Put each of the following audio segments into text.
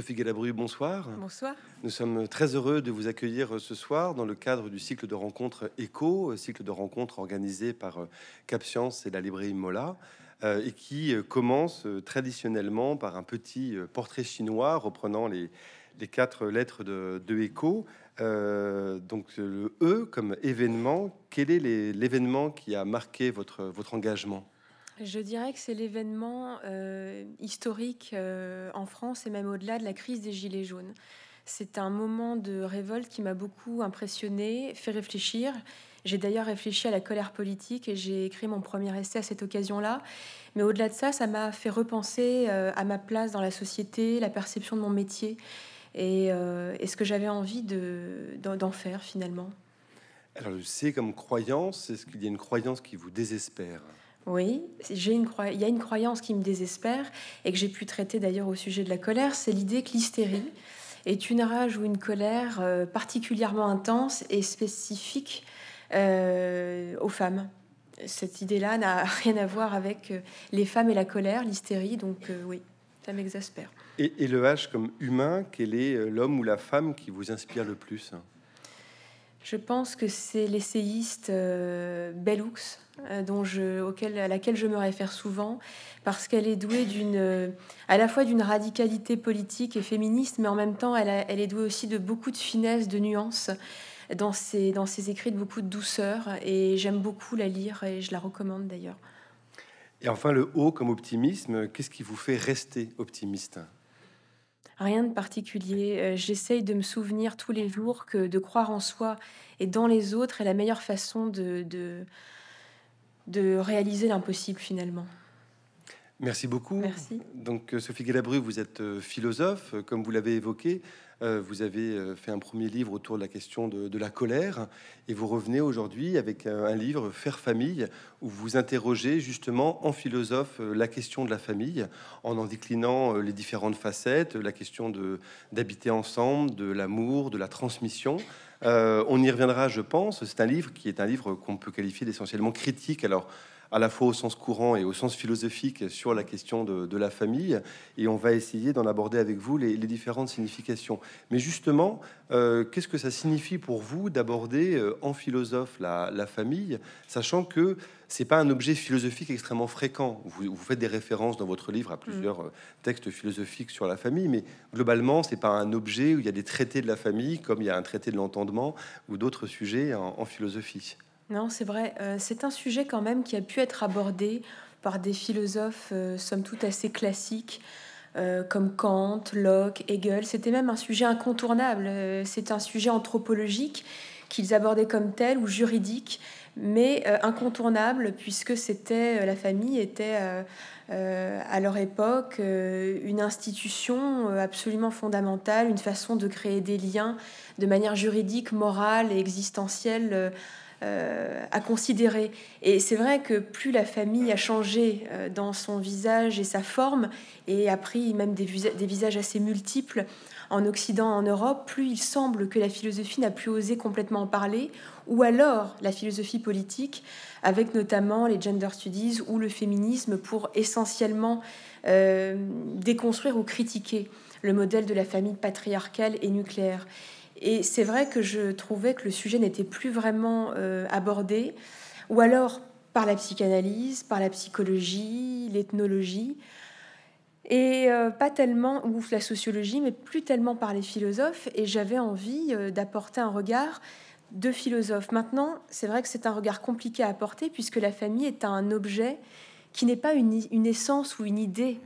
Sophie Galabru, bonsoir. Bonsoir. Nous sommes très heureux de vous accueillir euh, ce soir dans le cadre du cycle de rencontres ECHO, euh, cycle de rencontres organisé par euh, Capscience et la librairie Mola, et qui commence traditionnellement par un petit portrait chinois reprenant les, quatre lettres de, de donc le E comme événement, quel est l'événement qui a marqué votre engagement je dirais que c'est l'événement euh, historique euh, en France et même au-delà de la crise des Gilets jaunes. C'est un moment de révolte qui m'a beaucoup impressionné, fait réfléchir. J'ai d'ailleurs réfléchi à la colère politique et j'ai écrit mon premier essai à cette occasion-là. Mais au-delà de ça, ça m'a fait repenser euh, à ma place dans la société, la perception de mon métier et, ce que j'avais envie d'en faire finalement. Alors je sais comme croyance, est-ce qu'il y a une croyance qui vous désespère oui, j'ai une il y a une croyance qui me désespère et que j'ai pu traiter d'ailleurs au sujet de la colère, c'est l'idée que l'hystérie est une rage ou une colère euh, particulièrement intense et spécifique euh, aux femmes. Cette idée-là n'a rien à voir avec euh, les femmes et la colère, l'hystérie, donc oui, ça m'exaspère. et, le H comme humain, quel est l'homme ou la femme qui vous inspire le plus je pense que c'est l'essayiste euh, Bellux, euh, à laquelle je me réfère souvent, parce qu'elle est douée à la fois d'une radicalité politique et féministe, mais en même temps, elle, est douée aussi de beaucoup de finesse, de nuances dans ses, dans ses écrits, de beaucoup de douceur. Et j'aime beaucoup la lire et je la recommande d'ailleurs. Et enfin, le haut comme optimisme, qu'est-ce qui vous fait rester optimiste rien de particulier. Euh, j'essaye de me souvenir tous les jours que de croire en soi et dans les autres est la meilleure façon de, de, de réaliser l'impossible finalement. Merci beaucoup. Merci. Donc, euh, Sophie Galabru, vous êtes euh, philosophe, euh, comme vous l'avez évoqué. Vous avez fait un premier livre autour de la question de, la colère et vous revenez aujourd'hui avec un livre Faire famille où vous interrogez justement en philosophe la question de la famille en en déclinant les différentes facettes, la question de d'habiter ensemble, de l'amour, de la transmission. on y reviendra, je pense. C'est un livre qui est un livre qu'on peut qualifier d'essentiellement critique. Alors, à la fois au sens courant et au sens philosophique sur la question de, la famille. Et on va essayer d'en aborder avec vous les, différentes significations. Mais justement, euh, qu'est-ce que ça signifie pour vous d'aborder euh, en philosophe la, famille, sachant que ce n'est pas un objet philosophique extrêmement fréquent. Vous, faites des références dans votre livre à plusieurs mm. euh, textes philosophiques sur la famille, mais globalement, ce n'est pas un objet où il y a des traités de la famille, comme il y a un traité de l'entendement ou d'autres sujets en philosophie. Non, c'est vrai. Euh, c'est un sujet quand même qui a pu être abordé par des philosophes, euh, somme toute, assez classiques, euh, comme Kant, Locke, Hegel. C'était même un sujet incontournable. c'est un sujet anthropologique qu'ils abordaient comme tel ou juridique, mais incontournable puisque c'était la famille était à leur époque une institution absolument fondamentale, une façon de créer des liens de manière juridique, morale et existentielle euh, à considérer. Et c'est vrai que plus la famille a changé euh, dans son visage et sa forme, et a pris même des, visages assez multiples en Occident, en Europe, plus il semble que la philosophie n'a plus osé complètement en parler, ou alors la philosophie politique, avec notamment les gender studies ou le féminisme, pour essentiellement euh, déconstruire ou critiquer le modèle de la famille patriarcale et nucléaire. Et c'est vrai que je trouvais que le sujet n'était plus vraiment euh, abordé, ou alors par la psychanalyse, par la psychologie, l'ethnologie, et euh, pas tellement, ou la sociologie, mais plus tellement par les philosophes. Et j'avais envie euh, d'apporter un regard de philosophe. Maintenant, c'est vrai que c'est un regard compliqué à apporter, puisque la famille est un objet qui n'est pas une essence ou une idée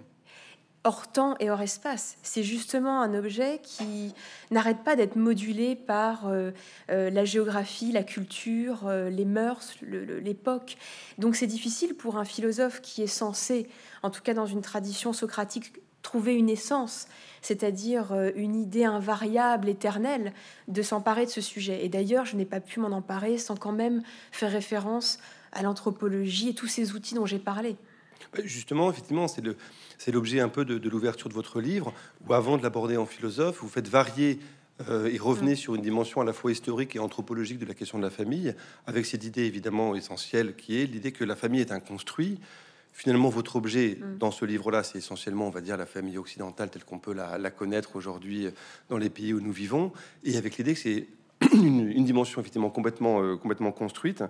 hors temps et hors espace. C'est justement un objet qui n'arrête pas d'être modulé par euh, euh, la géographie, la culture, euh, les mœurs, l'époque. Donc c'est difficile pour un philosophe qui est censé, en tout cas dans une tradition socratique, trouver une essence, c'est-à-dire une idée invariable, éternelle, de s'emparer de ce sujet. Et d'ailleurs, je n'ai pas pu m'en emparer sans quand même faire référence à l'anthropologie et tous ces outils dont j'ai parlé. Euh, justement, effectivement, c'est l'objet un peu de, l'ouverture de votre livre, où avant de l'aborder en philosophe, vous faites varier euh, et revenez mm. sur une dimension à la fois historique et anthropologique de la question de la famille, avec cette idée évidemment essentielle qui est l'idée que la famille est un construit. Finalement, votre objet mm. dans ce livre-là, c'est essentiellement, on va dire, la famille occidentale telle qu'on peut la connaître aujourd'hui dans les pays où nous vivons, et avec l'idée que c'est une, dimension effectivement complètement, euh, complètement construite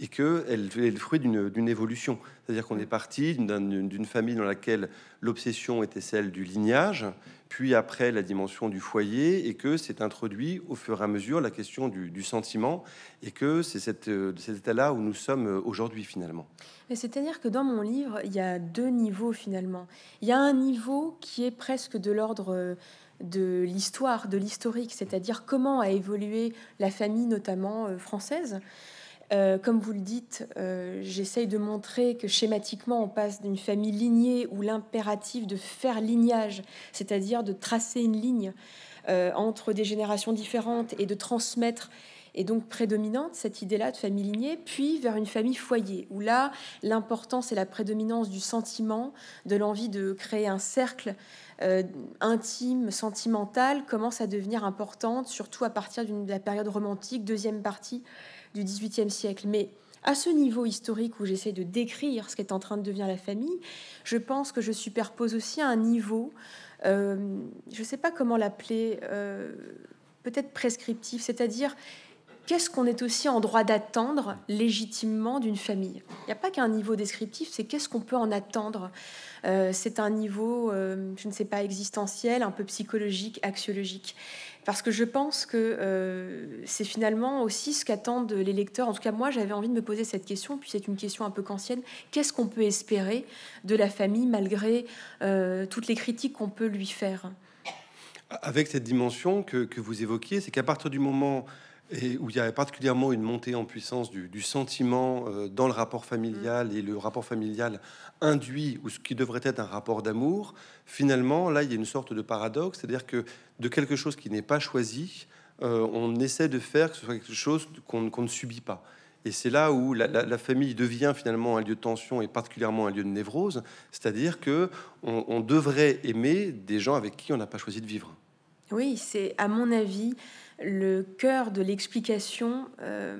et elle est le fruit d'une évolution. C'est-à-dire qu'on est parti d'une famille dans laquelle l'obsession était celle du lignage, puis après la dimension du foyer, et que s'est introduit au fur et à mesure la question du, du sentiment, et que c'est euh, cet état-là où nous sommes euh, aujourd'hui finalement. C'est-à-dire que dans mon livre, il y a deux niveaux finalement. Il y a un niveau qui est presque de l'ordre de l'histoire, de l'historique, c'est-à-dire comment a évolué la famille notamment euh, française. Euh, comme vous le dites, euh, j'essaye de montrer que schématiquement, on passe d'une famille lignée où l'impératif de faire lignage, c'est-à-dire de tracer une ligne entre des générations différentes et de transmettre et donc prédominante, cette idée-là de famille lignée, puis vers une famille foyer, où là, l'importance et la prédominance du sentiment, de l'envie de créer un cercle euh, intime, sentimental, commence à devenir importante, surtout à partir de la période romantique, deuxième partie du XVIIIe siècle. Mais à ce niveau historique où j'essaie de décrire ce qui est en train de devenir la famille, je pense que je superpose aussi un niveau, euh, je ne sais pas comment l'appeler, euh, peut-être prescriptif, c'est-à-dire qu'est-ce qu'on est aussi en droit d'attendre légitimement d'une famille Il n'y a pas qu'un niveau descriptif, c'est qu'est-ce qu'on peut en attendre. Euh, c'est un niveau, euh, je ne sais pas, existentiel, un peu psychologique, axiologique. Parce que je pense que euh, c'est finalement aussi ce qu'attendent les lecteurs. En tout cas, moi, j'avais envie de me poser cette question, puis c'est une question un peu ancienne. Qu'est-ce qu'on peut espérer de la famille malgré toutes les critiques qu'on peut lui faire Avec cette dimension que, que vous évoquiez, c'est qu'à partir du moment et où il y avait particulièrement une montée en puissance du, sentiment euh, dans le rapport familial mm. et le rapport familial induit, ou ce qui devrait être un rapport d'amour, finalement, là, il y a une sorte de paradoxe, c'est-à-dire que de quelque chose qui n'est pas choisi, euh, on essaie de faire que ce soit quelque chose qu'on ne subit pas. Et c'est là où la, famille devient finalement un lieu de tension et particulièrement un lieu de névrose, c'est-à-dire que on, devrait aimer des gens avec qui on n'a pas choisi de vivre. Oui, c'est à mon avis le cœur de l'explication euh,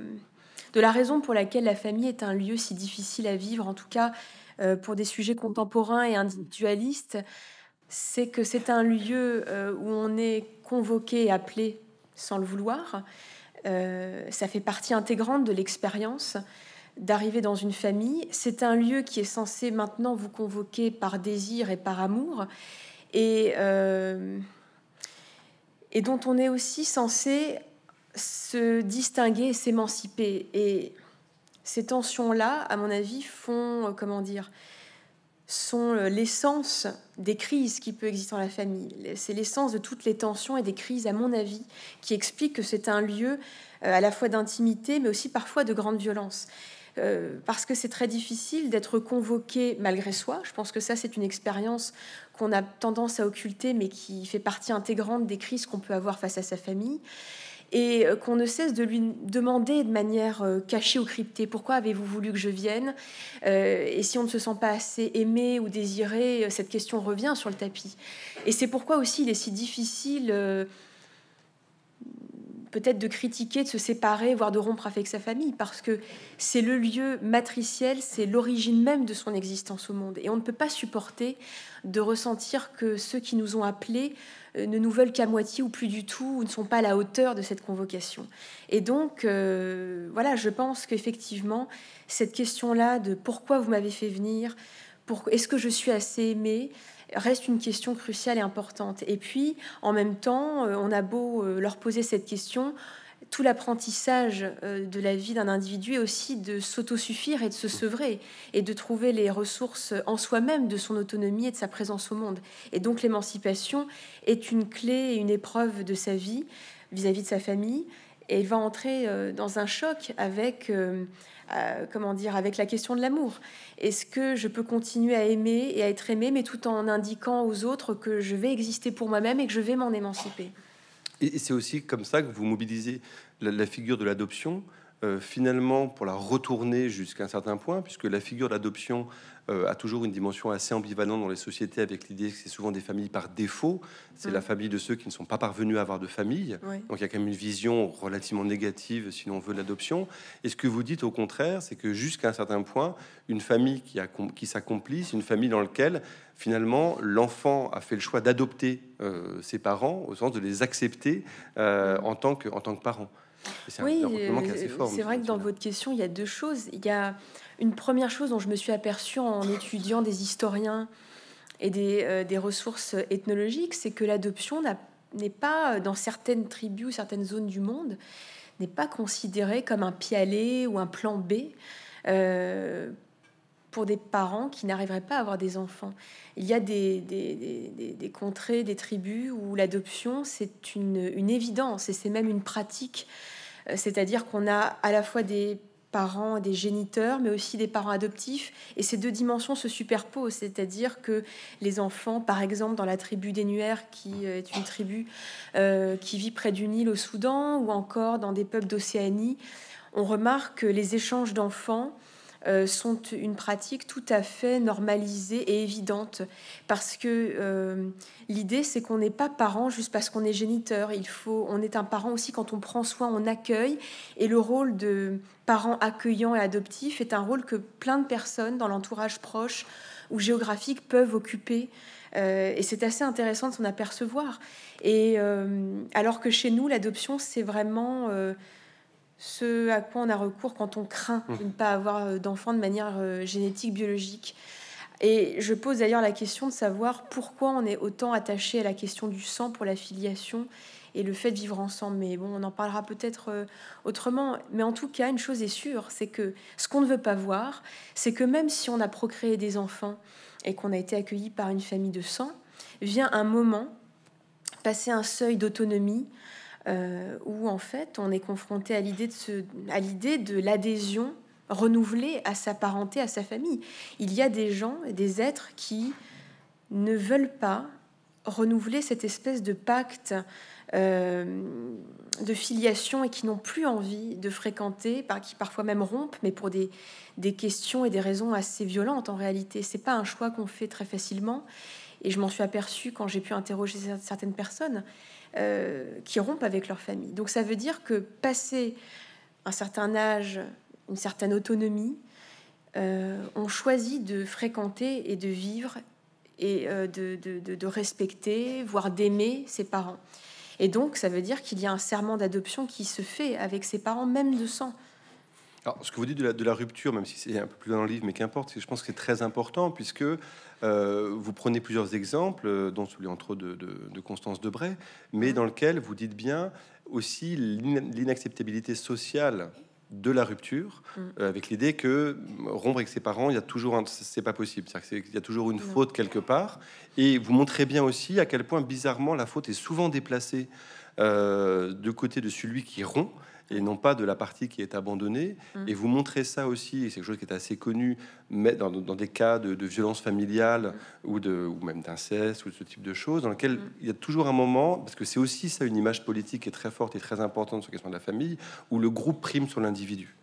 de la raison pour laquelle la famille est un lieu si difficile à vivre, en tout cas euh, pour des sujets contemporains et individualistes, c'est que c'est un lieu euh, où on est convoqué et appelé sans le vouloir. ça fait partie intégrante de l'expérience d'arriver dans une famille. C'est un lieu qui est censé maintenant vous convoquer par désir et par amour. Et et dont on est aussi censé se distinguer, s'émanciper. Et ces tensions-là, à mon avis, font, euh, comment dire, sont euh, l'essence des crises qui peuvent exister dans la famille. C'est l'essence de toutes les tensions et des crises, à mon avis, qui explique que c'est un lieu euh, à la fois d'intimité, mais aussi parfois de grande violence. Euh, parce que c'est très difficile d'être convoqué malgré soi. Je pense que ça, c'est une expérience qu'on a tendance à occulter, mais qui fait partie intégrante des crises qu'on peut avoir face à sa famille et euh, qu'on ne cesse de lui demander de manière euh, cachée ou cryptée pourquoi avez-vous voulu que je vienne Et si on ne se sent pas assez aimé ou désiré, cette question revient sur le tapis. Et c'est pourquoi aussi il est si difficile peut-être de critiquer, de se séparer, voire de rompre avec sa famille, parce que c'est le lieu matriciel, c'est l'origine même de son existence au monde. Et on ne peut pas supporter de ressentir que ceux qui nous ont appelés euh, ne nous veulent qu'à moitié ou plus du tout, ou ne sont pas à la hauteur de cette convocation. Et donc, euh, voilà, je pense qu'effectivement, cette question-là de pourquoi vous m'avez fait venir, est-ce que je suis assez aimée reste une question cruciale et importante. Et puis, en même temps, euh, on a beau euh, leur poser cette question, tout l'apprentissage euh, de la vie d'un individu est aussi de s'autosuffire et de se sevrer et de trouver les ressources en soi-même de son autonomie et de sa présence au monde. Et donc l'émancipation est une clé et une épreuve de sa vie vis-à-vis -vis de sa famille et il va entrer euh, dans un choc avec, euh, euh, comment dire, avec la question de l'amour. Est-ce que je peux continuer à aimer et à être aimé, mais tout en indiquant aux autres que je vais exister pour moi-même et que je vais m'en émanciper Et c'est aussi comme ça que vous mobilisez la figure de l'adoption euh, finalement pour la retourner jusqu'à un certain point, puisque la figure d'adoption euh, a toujours une dimension assez ambivalente dans les sociétés avec l'idée que c'est souvent des familles par défaut. C'est mmh. la famille de ceux qui ne sont pas parvenus à avoir de famille. Donc il y a quand même une vision relativement négative si l'on veut l'adoption. Et ce que vous dites au contraire, c'est que jusqu'à un certain point, une famille qui, qui s'accomplit, c'est une famille dans laquelle finalement l'enfant a fait le choix d'adopter euh, ses parents au sens de les accepter mmh. en tant que parents oui, euh, c'est vrai que dans votre question, il y a deux choses. Il y a une première chose dont je me suis aperçue en étudiant des historiens et des, euh, des ressources ethnologiques, c'est que l'adoption n'est pas, euh, dans certaines tribus certaines zones du monde, n'est pas considérée comme un pialet ou un plan B pour des parents qui n'arriveraient pas à avoir des enfants. Il y a des, contrées, des tribus où l'adoption, c'est une, évidence et c'est même une pratique. Euh, c'est-à-dire qu'on a à la fois des parents, des géniteurs, mais aussi des parents adoptifs. Et ces deux dimensions se superposent. C'est-à-dire que les enfants, par exemple, dans la tribu des qui euh, est une tribu euh, qui vit près du Nil au Soudan, ou encore dans des peuples d'Océanie, on remarque les échanges d'enfants euh, sont une pratique tout à fait normalisée et évidente. Parce que euh, l'idée, c'est qu'on n'est pas parent juste parce qu'on est géniteur. Il faut, on est un parent aussi quand on prend soin, on accueille. Et le rôle de parent accueillant et adoptif est un rôle que plein de personnes dans l'entourage proche ou géographique peuvent occuper. Euh, et c'est assez intéressant de s'en apercevoir. Et alors que chez nous, l'adoption, c'est vraiment ce à quoi on a recours quand on craint mmh. de ne pas avoir euh, d'enfants de manière euh, génétique, biologique. Et je pose d'ailleurs la question de savoir pourquoi on est autant attaché à la question du sang pour la filiation et le fait de vivre ensemble. Mais bon, on en parlera peut-être euh, autrement. Mais en tout cas, une chose est sûre, c'est que ce qu'on ne veut pas voir, c'est que même si on a procréé des enfants et qu'on a été accueilli par une famille de sang, vient un moment, passer un seuil d'autonomie, euh, où en fait on est confronté à l'idée de, à l'idée de l'adhésion renouvelée à sa parenté, à sa famille. Il y a des gens et des êtres qui ne veulent pas renouveler cette espèce de pacte euh, de filiation et qui n'ont plus envie de fréquenter, par, qui parfois même rompent, mais pour des, questions et des raisons assez violentes en réalité. Ce n'est pas un choix qu'on fait très facilement. Et je m'en suis aperçue quand j'ai pu interroger certaines personnes. Euh, qui rompent avec leur famille. Donc ça veut dire que passer un certain âge, une certaine autonomie, euh, on choisit de fréquenter et de vivre et euh, de, respecter, voire d'aimer ses parents. Et donc, ça veut dire qu'il y a un serment d'adoption qui se fait avec ses parents, même de sang. Alors, ce que vous dites de la, rupture, même si c'est un peu plus dans le livre, mais qu'importe, je pense que c'est très important puisque euh, vous prenez plusieurs exemples, euh, dont celui entre autres de, Constance Debray, mais mmh. dans lequel vous dites bien aussi l'inacceptabilité sociale de la rupture, mmh. euh, avec l'idée que rompre avec ses parents, il y a toujours c'est pas possible, c'est-à-dire qu'il y a toujours une faute quelque part, et vous montrez bien aussi à quel point bizarrement la faute est souvent déplacée de côté de celui qui rompt, et non pas de la partie qui est abandonnée. Mm. Et vous montrez ça aussi, et c'est quelque chose qui est assez connu, mais dans, des cas de, violences violence familiale mm. ou, de, ou même d'inceste ou ce type de choses, dans lequel mm. il y a toujours un moment, parce que c'est aussi ça une image politique qui est très forte et très importante sur la question de la famille, où le groupe prime sur l'individu.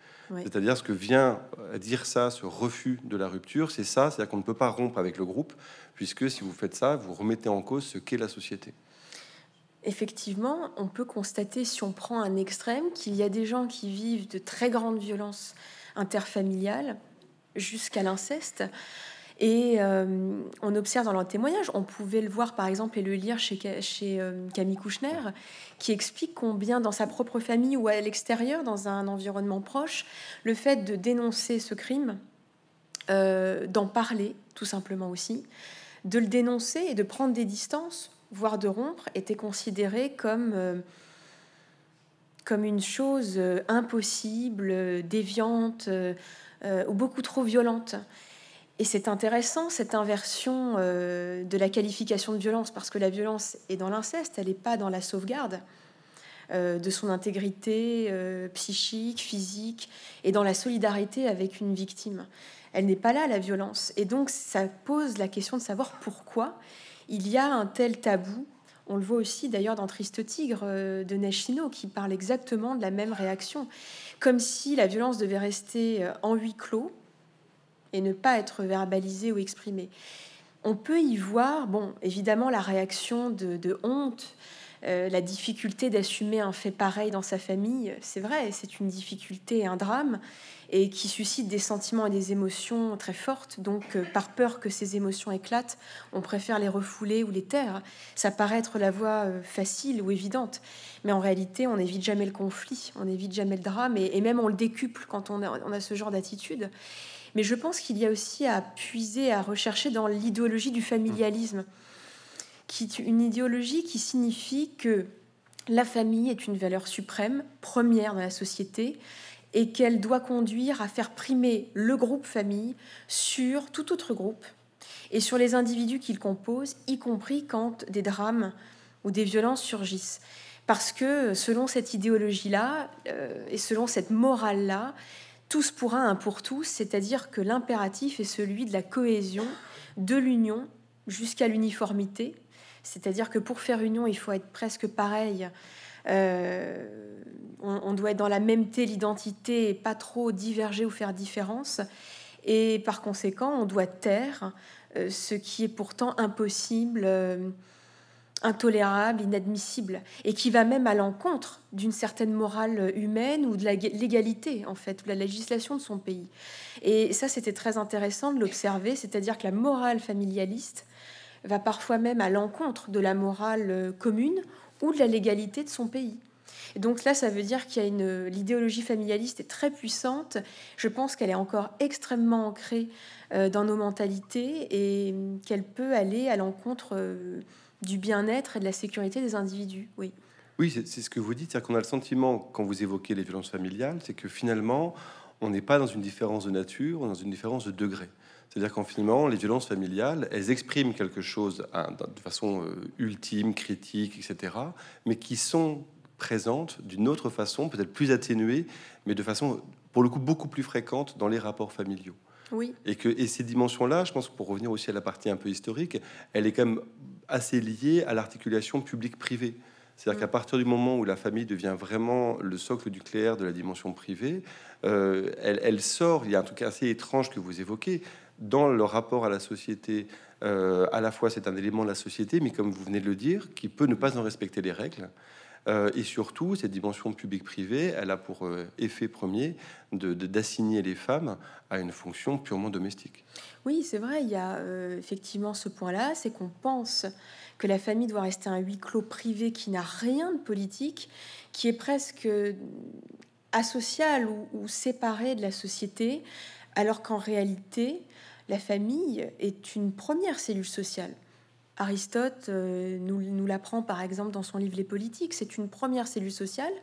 C'est-à-dire ce que vient dire ça, ce refus de la rupture, c'est ça, c'est-à-dire qu'on ne peut pas rompre avec le groupe, puisque si vous faites ça, vous remettez en cause ce qu'est la société effectivement, on peut constater, si on prend un extrême, qu'il y a des gens qui vivent de très grandes violences interfamiliales jusqu'à l'inceste. Et euh, on observe dans leur témoignage, on pouvait le voir par exemple et le lire chez, euh, Camille Kouchner, qui explique combien dans sa propre famille ou à l'extérieur, dans un environnement proche, le fait de dénoncer ce crime, euh, d'en parler tout simplement aussi, de le dénoncer et de prendre des distances voire de rompre, était considérée comme, euh, comme une chose euh, impossible, euh, déviante ou beaucoup trop violente. Et c'est intéressant cette inversion de la qualification de violence, parce que la violence est dans l'inceste, elle n'est pas dans la sauvegarde de son intégrité psychique, physique, et dans la solidarité avec une victime. Elle n'est pas là, la violence. Et donc ça pose la question de savoir pourquoi il y a un tel tabou. On le voit aussi d'ailleurs dans Triste Tigre euh, de Nashino qui parle exactement de la même réaction. Comme si la violence devait rester euh, en huis clos et ne pas être verbalisée ou exprimée. On peut y voir, bon, évidemment, la réaction de, de honte, euh, la difficulté d'assumer un fait pareil dans sa famille, c'est vrai, c'est une difficulté un drame, et qui suscite des sentiments et des émotions très fortes. Donc, euh, par peur que ces émotions éclatent, on préfère les refouler ou les taire. Ça paraît être la voie euh, facile ou évidente, mais en réalité, on n'évite jamais le conflit, on n'évite jamais le drame, et, même on le décuple quand on a ce genre d'attitude. Mais je pense qu'il y a aussi à puiser, à rechercher dans l'idéologie du familialisme qui une idéologie qui signifie que la famille est une valeur suprême, première dans la société, et qu'elle doit conduire à faire primer le groupe famille sur tout autre groupe et sur les individus qu'il compose, y compris quand des drames ou des violences surgissent. Parce que selon cette idéologie-là euh, et selon cette morale-là, tous pour un, un pour tous, c'est-à-dire que l'impératif est celui de la cohésion, de l'union jusqu'à l'uniformité, c'est-à-dire que pour faire union, il faut être presque pareil. Euh, on, doit être dans la même tête, l'identité et pas trop diverger ou faire différence. Et par conséquent, on doit taire euh, ce qui est pourtant impossible, euh, intolérable, inadmissible, et qui va même à l'encontre d'une certaine morale humaine ou de légalité, en fait, ou de la législation de son pays. Et ça, c'était très intéressant de l'observer, c'est-à-dire que la morale familialiste va parfois même à l'encontre de la morale euh, commune ou de la légalité de son pays. donc là, ça veut dire qu'il y a une euh, l'idéologie familialiste est très puissante. Je pense qu'elle est encore extrêmement ancrée euh, dans nos mentalités et qu'elle peut aller à l'encontre du bien-être et de la sécurité des individus. Oui. Oui, c'est ce que vous dites, c'est-à-dire qu'on a le sentiment quand vous évoquez les violences familiales, c'est que finalement, on n'est pas dans une différence de nature, on est dans une différence de degré. C'est-à-dire qu'en les violences familiales, elles expriment quelque chose hein, de façon euh, ultime, critique, etc., mais qui sont présentes d'une autre façon, peut-être plus atténuée, mais de façon, pour le coup, beaucoup plus fréquente dans les rapports familiaux. Oui. Et que et ces dimensions-là, je pense que pour revenir aussi à la partie un peu historique, elle est quand même assez liée à l'articulation publique privé cest C'est-à-dire mm. qu'à partir du moment où la famille devient vraiment le socle nucléaire de la dimension privée, euh, elle, elle, sort, il y a un truc assez étrange que vous évoquez, dans leur rapport à la société, euh, à la fois c'est un élément de la société, mais comme vous venez de le dire, qui peut ne pas en respecter les règles. Euh, et surtout, cette dimension publique-privée, elle a pour euh, effet premier d'assigner de, les femmes à une fonction purement domestique. Oui, c'est vrai, il y a effectivement ce point-là, c'est qu'on pense que la famille doit rester un huis clos privé qui n'a rien de politique, qui est presque asocial ou séparé de la société, alors qu'en réalité, la famille est une première cellule sociale. Aristote euh, nous, l'apprend par exemple dans son livre Les politiques, c'est une première cellule sociale,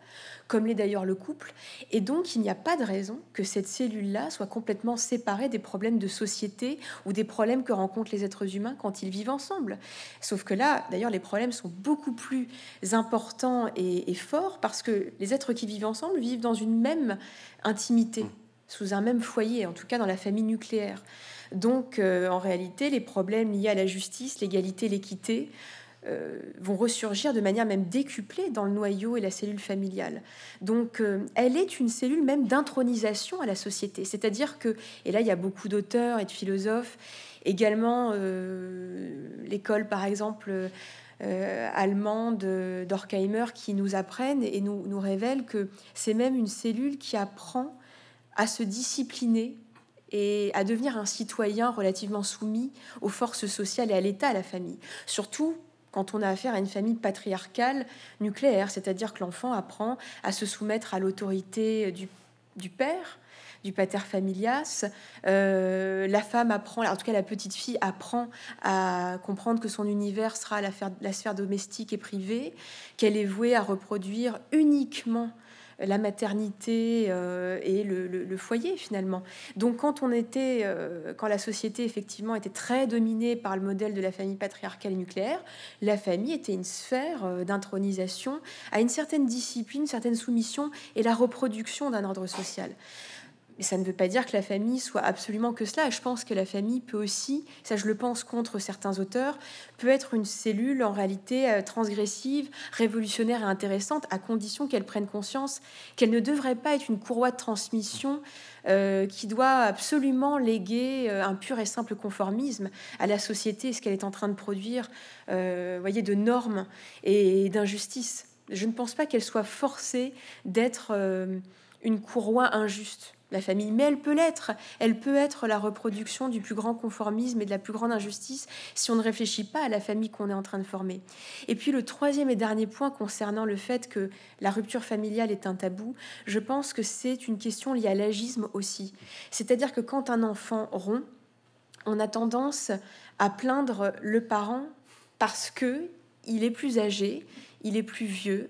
comme l'est d'ailleurs le couple, et donc il n'y a pas de raison que cette cellule-là soit complètement séparée des problèmes de société ou des problèmes que rencontrent les êtres humains quand ils vivent ensemble. Sauf que là, d'ailleurs, les problèmes sont beaucoup plus importants et forts parce que les êtres qui vivent ensemble vivent dans une même intimité, sous un même foyer, en tout cas dans la famille nucléaire. Donc, euh, en réalité, les problèmes liés à la justice, l'égalité, l'équité euh, vont ressurgir de manière même décuplée dans le noyau et la cellule familiale. Donc, euh, elle est une cellule même d'intronisation à la société. C'est-à-dire que, et là, il y a beaucoup d'auteurs et de philosophes, également l'école, par exemple. allemande d'Orkheimer qui nous apprennent et nous, nous révèlent que c'est même une cellule qui apprend à se discipliner et à devenir un citoyen relativement soumis aux forces sociales et à l'État, à la famille. Surtout quand on a affaire à une famille patriarcale nucléaire, c'est-à-dire que l'enfant apprend à se soumettre à l'autorité du, père, du pater familias. Euh, la femme apprend, en tout cas la petite fille apprend à comprendre que son univers sera la, la sphère domestique et privée, qu'elle est vouée à reproduire uniquement la maternité euh, et le, foyer finalement. Donc quand on était, euh, quand la société effectivement était très dominée par le modèle de la famille patriarcale nucléaire, la famille était une sphère euh, d'intronisation à une certaine discipline, une certaine soumission et la reproduction d'un ordre social. Mais ça ne veut pas dire que la famille soit absolument que cela. Je pense que la famille peut aussi, ça je le pense contre certains auteurs, peut être une cellule en réalité euh, transgressive, révolutionnaire et intéressante, à condition qu'elle prenne conscience qu'elle ne devrait pas être une courroie de transmission euh, qui doit absolument léguer euh, un pur et simple conformisme à la société, ce qu'elle est en train de produire, voyez, de normes et d'injustices. Je ne pense pas qu'elle soit forcée d'être une courroie injuste la famille, mais elle peut l'être. Elle peut être la reproduction du plus grand conformisme et de la plus grande injustice si on ne réfléchit pas à la famille qu'on est en train de former. Et puis le troisième et dernier point concernant le fait que la rupture familiale est un tabou, je pense que c'est une question liée à l'agisme aussi. C'est-à-dire que quand un enfant rompt, on a tendance à plaindre le parent parce que il est plus âgé, il est plus vieux,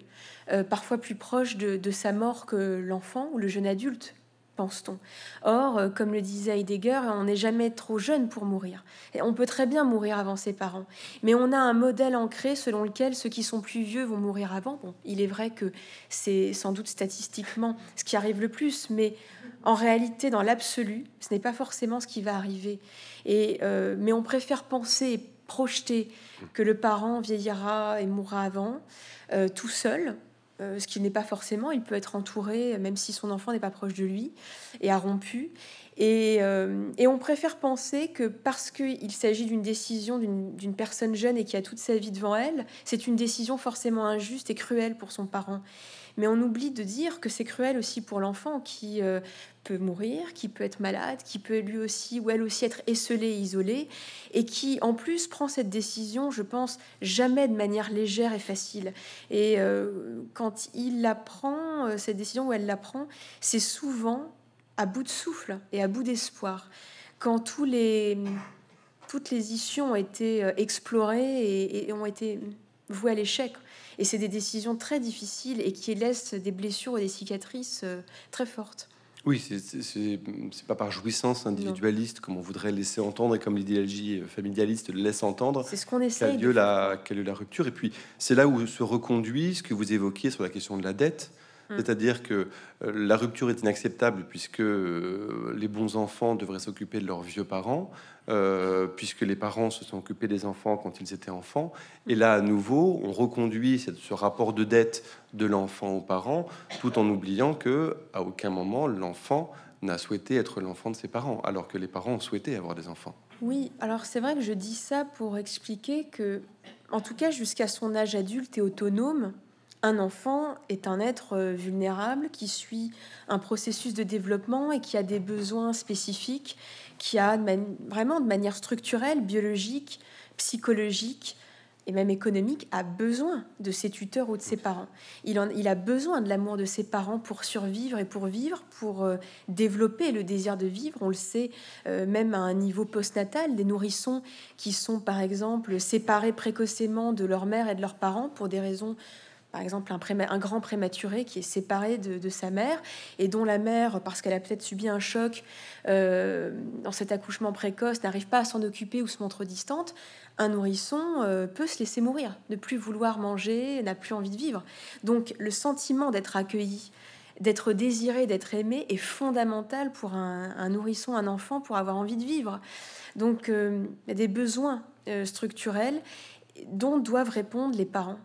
euh, parfois plus proche de sa mort que l'enfant ou le jeune adulte pense-t-on. Or, euh, comme le disait Heidegger, on n'est jamais trop jeune pour mourir. Et on peut très bien mourir avant ses parents, mais on a un modèle ancré selon lequel ceux qui sont plus vieux vont mourir avant. il est vrai que c'est sans doute statistiquement ce qui arrive le plus, mais en réalité, dans l'absolu, ce n'est pas forcément ce qui va arriver. Et, euh, mais on préfère penser et projeter que le parent vieillira et mourra avant, euh, tout seul, euh, ce qu'il n'est pas forcément. Il peut être entouré, même si son enfant n'est pas proche de lui, et a rompu. Et, euh, on préfère penser que parce qu'il s'agit d'une décision d'une personne jeune et qui a toute sa vie devant elle, c'est une décision forcément injuste et cruelle pour son parent. Mais on oublie de dire que c'est cruel aussi pour l'enfant qui euh, peut mourir, qui peut être malade, qui peut lui aussi ou elle aussi être esselée, isolée, et qui en plus prend cette décision, je pense, jamais de manière légère et facile. Et euh, quand il la prend, euh, cette décision ou elle la prend, c'est souvent à bout de souffle et à bout d'espoir. Quand tous les, toutes les issues ont été euh, explorées et, et ont été vouées à l'échec. Et c'est des décisions très difficiles et qui laissent des blessures et des cicatrices très fortes. Oui, c'est pas par jouissance individualiste comme on voudrait laisser entendre et comme l'idéologie familialiste laisse entendre. C'est ce qu'on essaie. Qu'a lieu, la, la rupture. Et puis, c'est là où se reconduit ce que vous évoquiez sur la question de la dette. Hmm. C'est-à-dire que euh, la rupture est inacceptable puisque euh, les bons enfants devraient s'occuper de leurs vieux parents. Euh, puisque les parents se sont occupés des enfants quand ils étaient enfants. Et là, à nouveau, on reconduit ce rapport de dette de l'enfant aux parents, tout en oubliant que à aucun moment l'enfant n'a souhaité être l'enfant de ses parents, alors que les parents ont souhaité avoir des enfants. Oui, alors c'est vrai que je dis ça pour expliquer que, en tout cas jusqu'à son âge adulte et autonome, un enfant est un être euh, vulnérable qui suit un processus de développement et qui a des besoins spécifiques, qui a vraiment de manière structurelle, biologique, psychologique et même économique, a besoin de ses tuteurs ou de ses parents. Il, en, a besoin de l'amour de ses parents pour survivre et pour vivre, pour euh, développer le désir de vivre. On le sait euh, même à un niveau postnatal, des nourrissons qui sont par exemple séparés précocement de leur mère et de leurs parents pour des raisons par exemple un, grand prématuré qui est séparé de, sa mère et dont la mère, parce qu'elle a peut-être subi un choc euh, dans cet accouchement précoce, n'arrive pas à s'en occuper ou se montre distante, un nourrisson euh, peut se laisser mourir, ne plus vouloir manger, n'a plus envie de vivre. Donc le sentiment d'être accueilli, d'être désiré, d'être aimé est fondamental pour un, nourrisson, un enfant, pour avoir envie de vivre. Donc, euh, il y a des besoins structurels dont doivent répondre les parents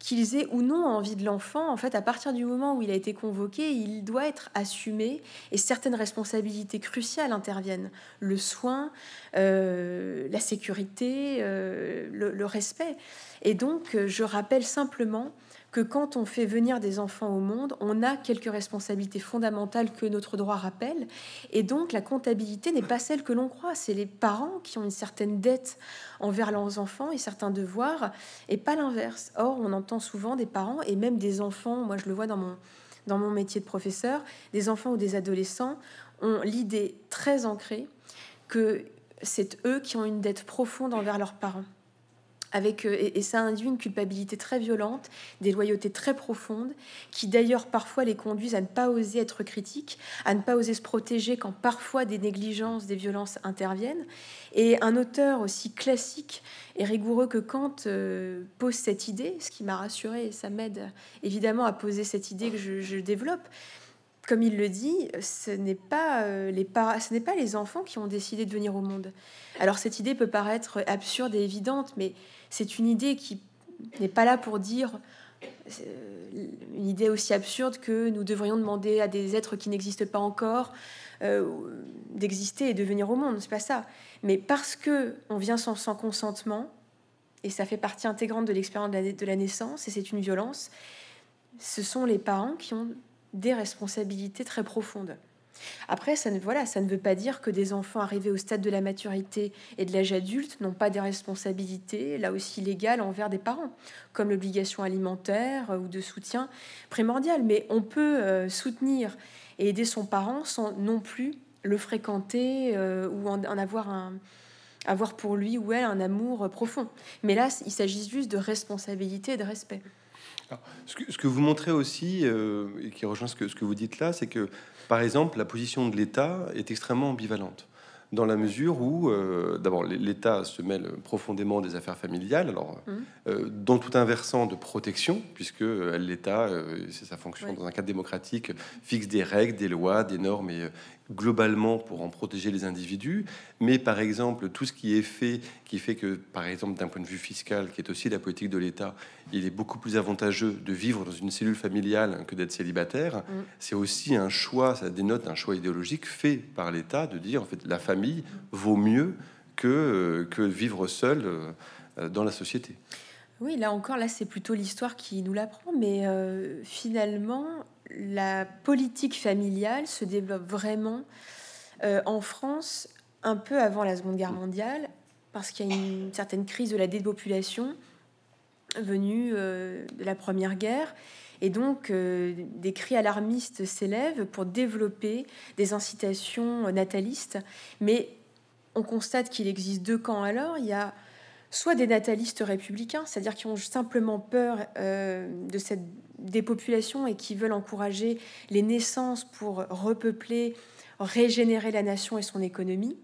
qu'ils aient ou non envie de l'enfant, en fait, à partir du moment où il a été convoqué, il doit être assumé et certaines responsabilités cruciales interviennent. Le soin, euh, la sécurité, euh, le, respect. Et donc, euh, je rappelle simplement que quand on fait venir des enfants au monde, on a quelques responsabilités fondamentales que notre droit rappelle. Et donc la comptabilité n'est pas celle que l'on croit. C'est les parents qui ont une certaine dette envers leurs enfants et certains devoirs, et pas l'inverse. Or, on entend souvent des parents et même des enfants, moi je le vois dans mon, dans mon métier de professeur, des enfants ou des adolescents ont l'idée très ancrée que c'est eux qui ont une dette profonde envers leurs parents. Avec, euh, et, ça induit une culpabilité très violente, des loyautés très profondes, qui d'ailleurs parfois les conduisent à ne pas oser être critiques, à ne pas oser se protéger quand parfois des négligences, des violences interviennent. Et un auteur aussi classique et rigoureux que Kant euh, pose cette idée, ce qui m'a rassuré et ça m'aide évidemment à poser cette idée que je, développe, comme il le dit, ce n'est pas euh, les ce n'est pas les enfants qui ont décidé de venir au monde. Alors cette idée peut paraître absurde et évidente, mais c'est une idée qui n'est pas là pour dire euh, une idée aussi absurde que nous devrions demander à des êtres qui n'existent pas encore euh, d'exister et de venir au monde, c'est pas ça. Mais parce que on vient sans, consentement, et ça fait partie intégrante de l'expérience de la naissance, et c'est une violence, ce sont les parents qui ont des responsabilités très profondes. Après, ça ne, ça ne veut pas dire que des enfants arrivés au stade de la maturité et de l'âge adulte n'ont pas des responsabilités, là aussi légales, envers des parents, comme l'obligation alimentaire euh, ou de soutien primordial. Mais on peut euh, soutenir et aider son parent sans non plus le fréquenter euh, ou en, avoir avoir pour lui ou elle un amour profond. Mais là, il s'agit juste de responsabilité et de respect. Ce que, vous montrez aussi, euh, et qui rejoint ce que, vous dites là, c'est que, par exemple, la position de l'État est extrêmement ambivalente dans la mesure où, euh, d'abord, l'État se mêle profondément des affaires familiales, alors, mmh. euh, dans tout un versant de protection, puisque l'État, c'est sa fonction dans un cadre démocratique, fixe des règles, des lois, des normes et, globalement pour en protéger les individus, mais par exemple tout ce qui est fait, qui fait que par exemple d'un point de vue fiscal, qui est aussi la politique de l'État, il est beaucoup plus avantageux de vivre dans une cellule familiale que d'être célibataire. Mm. C'est aussi un choix, ça dénote un choix idéologique fait par l'État de dire en fait la famille vaut mieux que, que vivre seul euh, dans la société. Oui, là encore, là c'est plutôt l'histoire qui nous l'apprend, mais euh, finalement, la politique familiale se développe vraiment euh, en France un peu avant la Seconde Guerre mondiale, parce qu'il y a une certaine crise de la dépopulation venue euh, de la Première Guerre. Et donc, euh, des cris alarmistes s'élèvent pour développer des incitations natalistes. Mais on constate qu'il existe deux camps alors. Il y a soit des natalistes républicains, c'est-à-dire qui ont simplement peur de cette des populations et qui veulent encourager les naissances pour repeupler, régénérer la nation et son économie.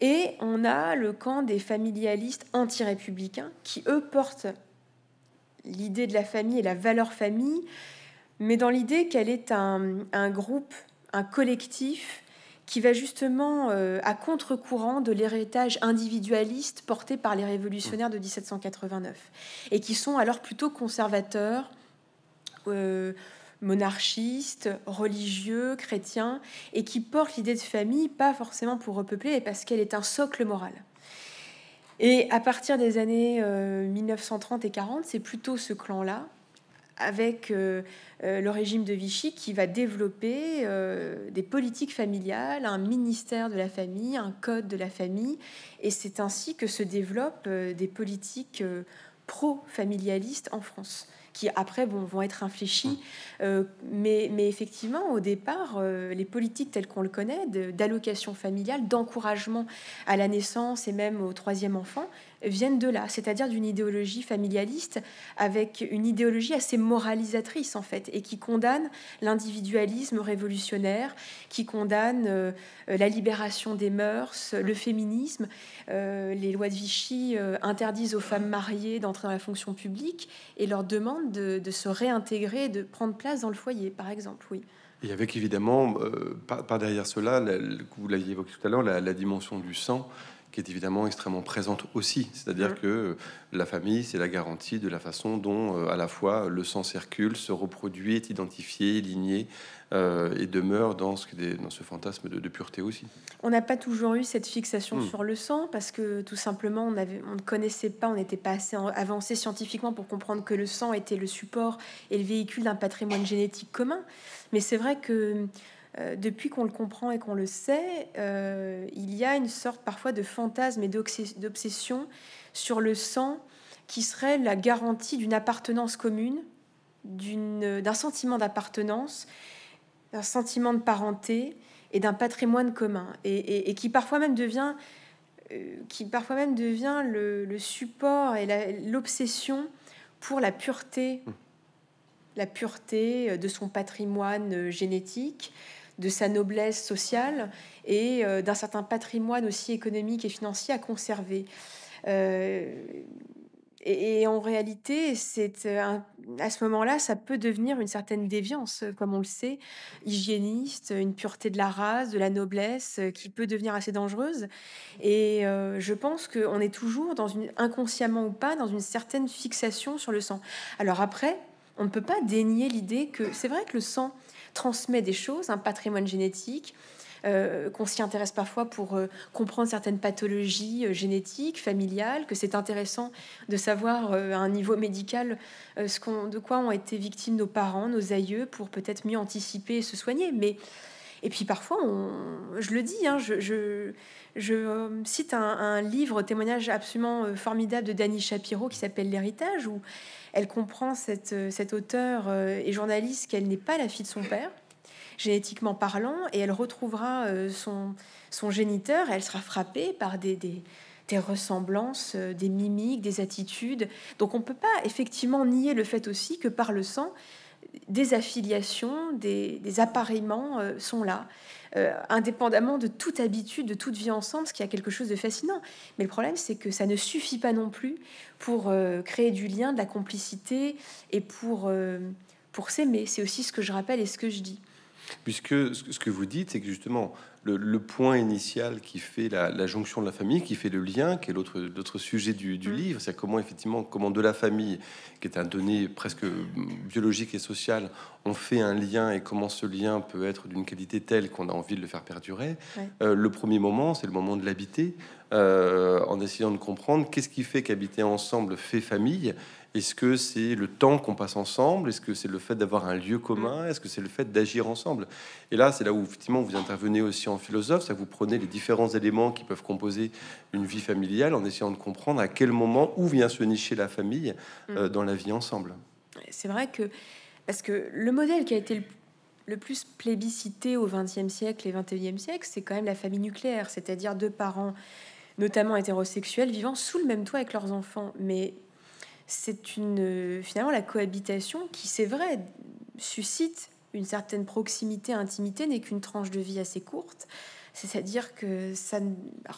Et on a le camp des familialistes anti-républicains qui, eux, portent l'idée de la famille et la valeur famille, mais dans l'idée qu'elle est un, un, groupe, un collectif qui va justement euh, à contre-courant de l'héritage individualiste porté par les révolutionnaires de 1789, et qui sont alors plutôt conservateurs, euh, monarchistes, religieux, chrétiens, et qui porte l'idée de famille, pas forcément pour repeupler, mais parce qu'elle est un socle moral. Et à partir des années 1930 euh, et 40, c'est plutôt ce clan-là, avec euh, le régime de Vichy, qui va développer des politiques familiales, un ministère de la famille, un code de la famille. Et c'est ainsi que se développent des politiques pro-familialistes en France qui après vont, être infléchis. Hum. Euh, mais, effectivement, au départ, euh, les politiques telles qu'on le connaît, d'allocation familiale, d'encouragement à la naissance et même au troisième enfant, viennent de là, c'est-à-dire d'une idéologie familialiste avec une idéologie assez moralisatrice en fait, et qui condamne l'individualisme révolutionnaire, qui condamne euh, la libération des mœurs, le féminisme. Euh, les lois de Vichy euh, interdisent aux femmes mariées d'entrer dans la fonction publique et leur demandent de, se réintégrer, de prendre place dans le foyer, par exemple, oui. Et avec évidemment, par, derrière cela, vous l'aviez évoqué tout à l'heure, la, dimension du sang, qui est évidemment extrêmement présente aussi. C'est-à-dire mmh. que euh, la famille, c'est la garantie de la façon dont euh, à la fois le sang circule, se reproduit, est identifié, ligné euh, et demeure dans ce, dans ce fantasme de, pureté aussi. On n'a pas toujours eu cette fixation mmh. sur le sang parce que tout simplement on, avait, on ne connaissait pas, on n'était pas assez avancé scientifiquement pour comprendre que le sang était le support et le véhicule d'un patrimoine génétique commun. Mais c'est vrai que euh, depuis qu'on le comprend et qu'on le sait, euh, il y a une sorte parfois de fantasme et d'obsession sur le sang qui serait la garantie d'une appartenance commune, euh, d'un sentiment d'appartenance, d'un sentiment de parenté et d'un patrimoine commun, et, qui parfois même devient, qui parfois même devient le, le support et l'obsession pour la pureté, mmh. la pureté de son patrimoine génétique, de sa noblesse sociale et euh, d'un certain patrimoine aussi économique et financier à conserver. Euh, et, en réalité, c'est euh, à ce moment-là, ça peut devenir une certaine déviance, comme on le sait, hygiéniste, une pureté de la race, de la noblesse, qui peut devenir assez dangereuse. Et je pense qu'on est toujours, dans une, inconsciemment ou pas, dans une certaine fixation sur le sang. Alors après, on ne peut pas dénier l'idée que c'est vrai que le sang transmet des choses, un patrimoine génétique. Euh, qu'on s'y intéresse parfois pour euh, comprendre certaines pathologies euh, génétiques, familiales, que c'est intéressant de savoir à un niveau médical de quoi ont été victimes nos parents, nos aïeux, pour peut-être mieux anticiper et se soigner. Mais et puis parfois, je le dis, hein, je, je, euh, cite un, un, livre, témoignage absolument euh, formidable de Dani Shapiro qui s'appelle L'héritage, où elle comprend cette, euh, cette auteure et journaliste qu'elle n'est pas la fille de son père génétiquement parlant, et elle retrouvera son, son géniteur, elle sera frappée par des, des, des, ressemblances, des mimiques, des attitudes. Donc on ne peut pas effectivement nier le fait aussi que par le sang, des affiliations, des, appareillements euh, sont là, euh, indépendamment de toute habitude, de toute vie ensemble, ce qui a quelque chose de fascinant. Mais le problème, c'est que ça ne suffit pas non plus pour euh, créer du lien, de la complicité et pour, pour s'aimer. C'est aussi ce que je rappelle et ce que je dis. Puisque ce que vous dites, c'est que justement, le, point initial qui fait la, jonction de la famille, qui fait le lien, qui est l'autre sujet du, mm. livre, c'est comment effectivement, comment de la famille, qui est un donné presque biologique et social, on fait un lien et comment ce lien peut être d'une qualité telle qu'on a envie de le faire perdurer. Euh, le premier moment, c'est le moment de l'habiter, euh, en essayant de comprendre qu'est-ce qui fait qu'habiter ensemble fait famille est-ce que c'est le temps qu'on passe ensemble Est-ce que c'est le fait d'avoir un lieu commun mm. Est-ce que c'est le fait d'agir ensemble Et là, c'est là où effectivement vous intervenez aussi en philosophe, ça vous prenez les différents éléments qui peuvent composer une vie familiale en essayant de comprendre à quel moment où vient se nicher la famille mm. euh, dans la vie ensemble. C'est vrai que parce que le modèle qui a été le plus plébiscité au XXe siècle et XXIe siècle, c'est quand même la famille nucléaire, c'est-à-dire deux parents, notamment hétérosexuels, vivant sous le même toit avec leurs enfants. Mais c'est une euh, finalement la cohabitation qui, c'est vrai, suscite une certaine proximité, intimité, n'est qu'une tranche de vie assez courte. C'est-à-dire que ça,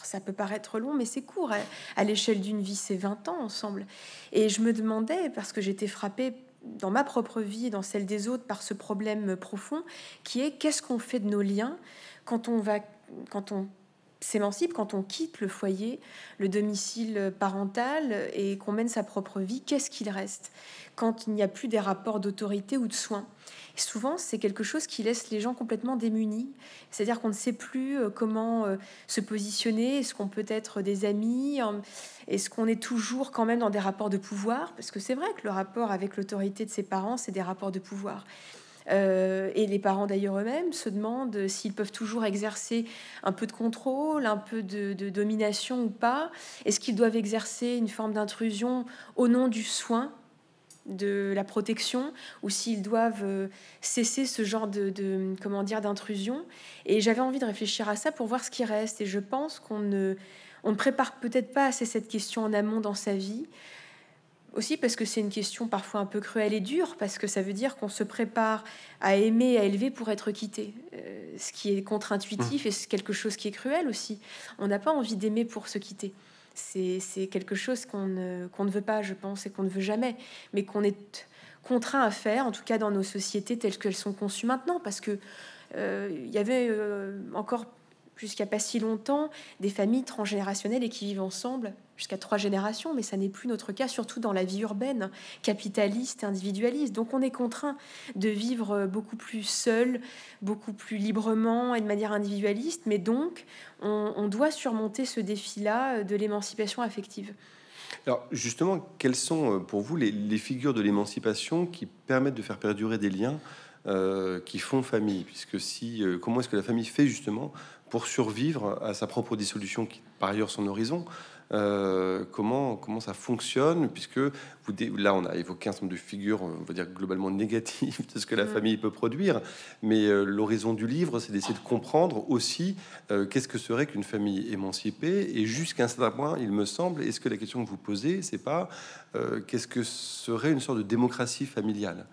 ça peut paraître long, mais c'est court. À, l'échelle d'une vie, c'est 20 ans ensemble. Et je me demandais, parce que j'étais frappée dans ma propre vie dans celle des autres par ce problème profond, qui est qu'est-ce qu'on fait de nos liens quand on va, quand on s'émancipe quand on quitte le foyer, le domicile parental et qu'on mène sa propre vie, qu'est-ce qu'il reste quand il n'y a plus des rapports d'autorité ou de soins Souvent, c'est quelque chose qui laisse les gens complètement démunis, c'est-à-dire qu'on ne sait plus euh, comment euh, se positionner, est-ce qu'on peut être des amis, hum, est-ce qu'on est toujours quand même dans des rapports de pouvoir, parce que c'est vrai que le rapport avec l'autorité de ses parents, c'est des rapports de pouvoir. Euh, et les parents d'ailleurs eux-mêmes se demandent s'ils peuvent toujours exercer un peu de contrôle, un peu de, domination ou pas. Est-ce qu'ils doivent exercer une forme d'intrusion au nom du soin de la protection ou s'ils doivent euh, cesser ce genre de, comment dire d'intrusion et j'avais envie de réfléchir à ça pour voir ce qui reste et je pense qu'on ne prépare peut-être pas assez cette question en amont dans sa vie aussi parce que c'est une question parfois un peu cruelle et dure, parce que ça veut dire qu'on se prépare à aimer, à élever pour être quitté, euh, ce qui est contre-intuitif mmh. et c'est quelque chose qui est cruel aussi. On n'a pas envie d'aimer pour se quitter. C'est quelque chose qu'on ne, ne, veut pas, je pense, et qu'on ne veut jamais, mais qu'on est contraint à faire, en tout cas dans nos sociétés telles qu'elles sont conçues maintenant, parce que euh, il y avait euh, encore jusqu'à pas si longtemps, des familles transgénérationnelles et qui vivent ensemble jusqu'à trois générations, mais ça n'est plus notre cas, surtout dans la vie urbaine, capitaliste, individualiste. Donc on est contraint de vivre beaucoup plus seul, beaucoup plus librement et de manière individualiste, mais donc on, doit surmonter ce défi-là de l'émancipation affective. Alors justement, quelles sont euh, pour vous les, figures de l'émancipation qui permettent de faire perdurer des liens euh, qui font famille, puisque si, euh, comment est-ce que la famille fait justement pour survivre à sa propre dissolution, qui par ailleurs son horizon. Euh, comment, comment ça fonctionne, puisque vous, là on a évoqué un certain nombre de figures, on va dire globalement négatives de ce que la mm. famille peut produire, mais euh, l'horizon du livre, c'est d'essayer de comprendre aussi euh, qu'est-ce que serait qu'une famille émancipée, et jusqu'à un certain point, il me semble, est-ce que la question que vous posez, c'est pas qu'est-ce que serait une sorte de démocratie familiale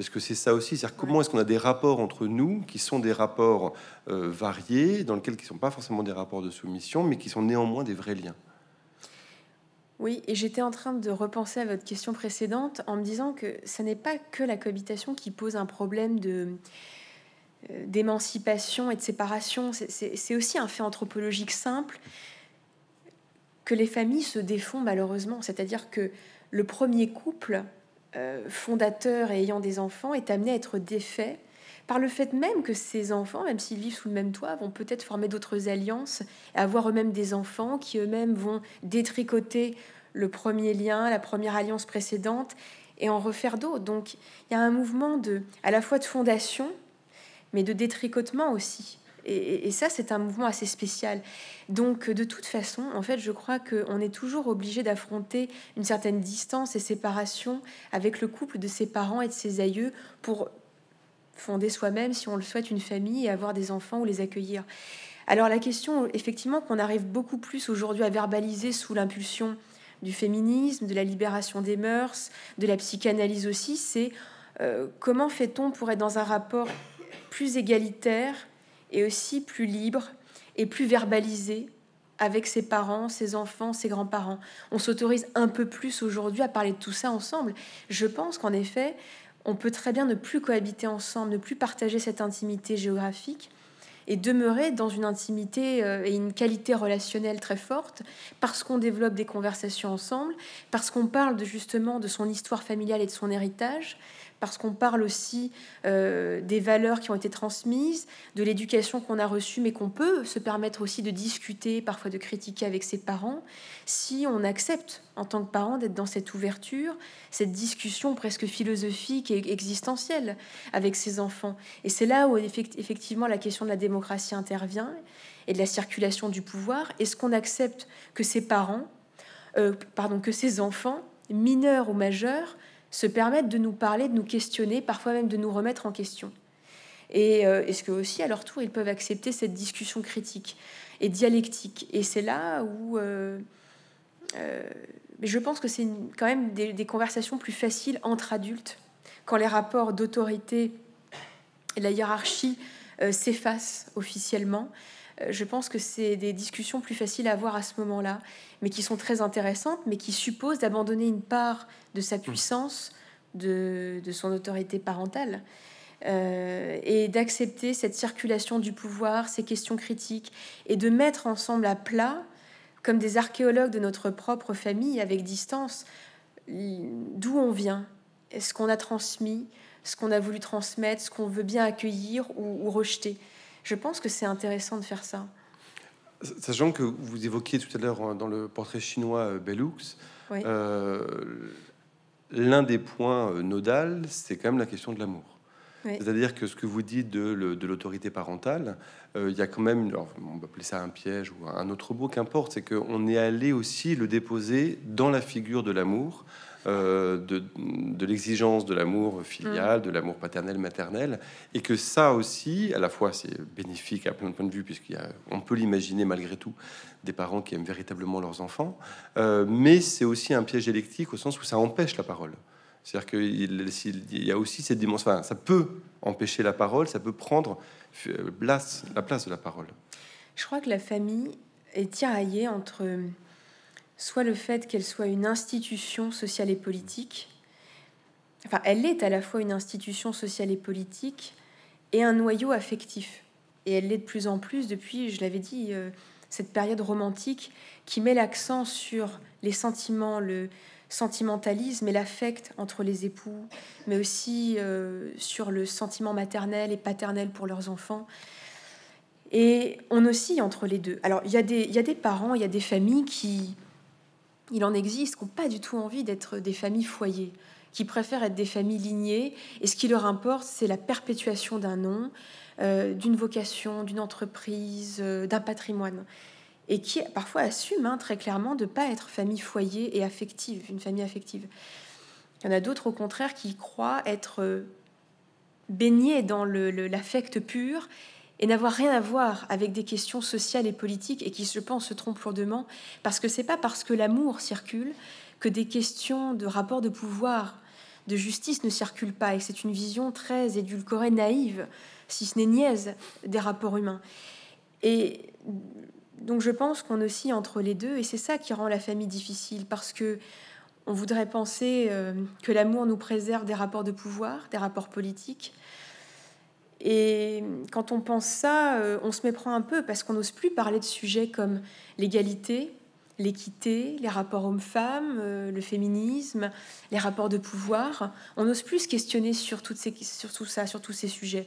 parce que c'est ça aussi, cest comment est-ce qu'on a des rapports entre nous qui sont des rapports euh, variés, dans lesquels qui ne sont pas forcément des rapports de soumission, mais qui sont néanmoins des vrais liens. Oui, et j'étais en train de repenser à votre question précédente en me disant que ce n'est pas que la cohabitation qui pose un problème de euh, d'émancipation et de séparation, c'est aussi un fait anthropologique simple que les familles se défont malheureusement, c'est-à-dire que le premier couple, euh, fondateur et ayant des enfants est amené à être défait par le fait même que ces enfants, même s'ils vivent sous le même toit, vont peut-être former d'autres alliances, avoir eux-mêmes des enfants qui eux-mêmes vont détricoter le premier lien, la première alliance précédente, et en refaire d'autres. Donc il y a un mouvement de, à la fois de fondation, mais de détricotement aussi. Et, ça, c'est un mouvement assez spécial. Donc, euh, de toute façon, en fait, je crois qu'on est toujours obligé d'affronter une certaine distance et séparation avec le couple de ses parents et de ses aïeux pour fonder soi-même, si on le souhaite, une famille et avoir des enfants ou les accueillir. Alors la question, effectivement, qu'on arrive beaucoup plus aujourd'hui à verbaliser sous l'impulsion du féminisme, de la libération des mœurs, de la psychanalyse aussi, c'est euh, comment fait-on pour être dans un rapport plus égalitaire et aussi plus libre et plus verbalisé avec ses parents, ses enfants, ses grands-parents. On s'autorise un peu plus aujourd'hui à parler de tout ça ensemble. Je pense qu'en effet, on peut très bien ne plus cohabiter ensemble, ne plus partager cette intimité géographique et demeurer dans une intimité euh, et une qualité relationnelle très forte parce qu'on développe des conversations ensemble, parce qu'on parle de, justement de son histoire familiale et de son héritage, parce qu'on parle aussi euh, des valeurs qui ont été transmises, de l'éducation qu'on a reçue, mais qu'on peut se permettre aussi de discuter, parfois de critiquer avec ses parents, si on accepte en tant que parent d'être dans cette ouverture, cette discussion presque philosophique et existentielle avec ses enfants. Et c'est là où effectivement la question de la démocratie intervient et de la circulation du pouvoir. Est-ce qu'on accepte que ses parents, euh, pardon, que ses enfants, mineurs ou majeurs, se permettent de nous parler, de nous questionner, parfois même de nous remettre en question. Et euh, est-ce que aussi, à leur tour, ils peuvent accepter cette discussion critique et dialectique Et c'est là où euh, euh je pense que c'est quand même des, des, conversations plus faciles entre adultes, quand les rapports d'autorité et la hiérarchie euh, s'effacent officiellement. Euh, je pense que c'est des discussions plus faciles à avoir à ce moment-là, mais qui sont très intéressantes, mais qui supposent d'abandonner une part de sa mm. puissance, de, son autorité parentale, euh, et d'accepter cette circulation du pouvoir, ces questions critiques, et de mettre ensemble à plat, comme des archéologues de notre propre famille, avec distance, d'où on vient, ce qu'on a transmis, ce qu'on a voulu transmettre, ce qu'on veut bien accueillir ou rejeter. Je pense que c'est intéressant de faire ça. Sachant que vous évoquiez tout à l'heure hein, dans le portrait chinois euh, Bellux, euh, l'un des points euh, nodales, c'est quand même la question de l'amour. C'est-à-dire que ce que vous dites de, l'autorité parentale, il y a quand même, on va appeler ça un piège ou un autre mot, qu'importe, c'est qu'on est allé aussi le déposer dans la figure de l'amour, euh, de, de l'exigence de l'amour filial, mm. de l'amour paternel, maternel, et que ça aussi, à la fois c'est bénéfique à plein de points de vue, puisqu'on peut l'imaginer malgré tout, des parents qui aiment véritablement leurs enfants, euh, mais c'est aussi un piège électrique au sens où ça empêche la parole. C'est-à-dire qu'il y a aussi cette dimension, ça peut empêcher la parole, ça peut prendre euh, place, la place de la parole. Je crois que la famille est tiraillée entre soit le fait qu'elle soit une institution sociale et politique. Enfin, elle est à la fois une institution sociale et politique et un noyau affectif. Et elle l'est de plus en plus depuis, je l'avais dit, euh, cette période romantique qui met l'accent sur les sentiments, le sentimentalisme et l'affect entre les époux, mais aussi euh, sur le sentiment maternel et paternel pour leurs enfants. Et on oscille entre les deux. Alors, il y, y a des parents, il y a des familles qui, il en existe qui n'ont pas du tout envie d'être des familles foyers, qui préfèrent être des familles lignées. Et ce qui leur importe, c'est la perpétuation d'un nom, euh, d'une vocation, d'une entreprise, euh, d'un patrimoine. Et qui parfois assument hein, très clairement de ne pas être famille foyer et affective, une famille affective. Il y en a d'autres, au contraire, qui croient être euh, baignés dans l'affect le, et... pur et n'avoir rien à voir avec des questions sociales et politiques et qui, je pense, se trompent lourdement, parce que c'est pas parce que l'amour circule que des questions de rapports de pouvoir, de justice ne circulent pas, et c'est une vision très édulcorée, naïve, si ce n'est niaise, des rapports humains. Et donc je pense qu'on oscille entre les deux, et c'est ça qui rend la famille difficile, parce que on voudrait penser euh, que l'amour nous préserve des rapports de pouvoir, des rapports politiques, et quand on pense ça, euh, on se méprend un peu parce qu'on n'ose plus parler de sujets comme l'égalité, l'équité, les rapports hommes-femmes, euh, le féminisme, les rapports de pouvoir. On n'ose plus se questionner sur, toutes ces, sur tout ça, sur tous ces sujets.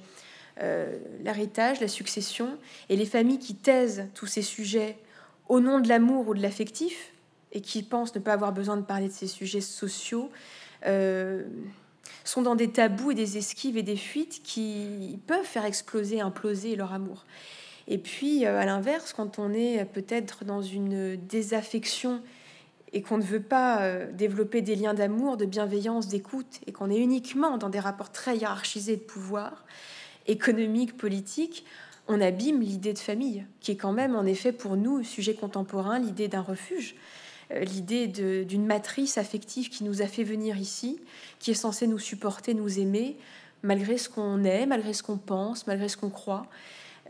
Euh, l'héritage, la succession, et les familles qui taisent tous ces sujets au nom de l'amour ou de l'affectif, et qui pensent ne pas avoir besoin de parler de ces sujets sociaux, sont dans des tabous et des esquives et des fuites qui peuvent faire exploser, imploser leur amour. Et puis, euh, à l'inverse, quand on est peut-être dans une désaffection et qu'on ne veut pas euh, développer des liens d'amour, de bienveillance, d'écoute, et qu'on est uniquement dans des rapports très hiérarchisés de pouvoir, économique, politique, on abîme l'idée de famille, qui est quand même en effet pour nous, sujet contemporain, l'idée d'un refuge. Euh, l'idée d'une matrice affective qui nous a fait venir ici, qui est censée nous supporter, nous aimer, malgré ce qu'on est, malgré ce qu'on pense, malgré ce qu'on croit,